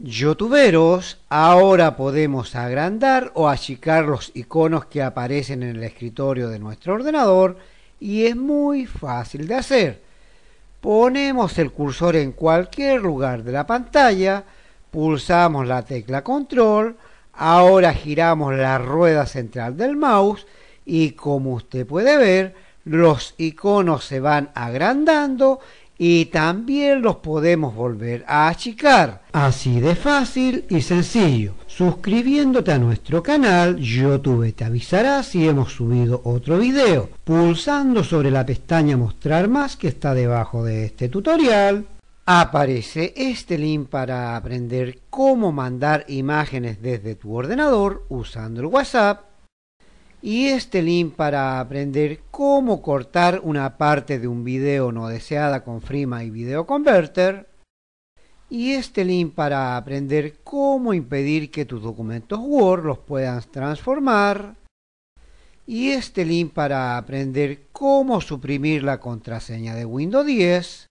Youtuberos, ahora podemos agrandar o achicar los iconos que aparecen en el escritorio de nuestro ordenador y es muy fácil de hacer. Ponemos el cursor en cualquier lugar de la pantalla, pulsamos la tecla control, ahora giramos la rueda central del mouse y como usted puede ver, los iconos se van agrandando y también los podemos volver a achicar. Así de fácil y sencillo. Suscribiéndote a nuestro canal, YouTube te avisará si hemos subido otro video, pulsando sobre la pestaña Mostrar más que está debajo de este tutorial. Aparece este link para aprender cómo mandar imágenes desde tu ordenador usando el WhatsApp y este link para aprender cómo cortar una parte de un video no deseada con Frima y Video Converter y este link para aprender cómo impedir que tus documentos Word los puedan transformar y este link para aprender cómo suprimir la contraseña de Windows 10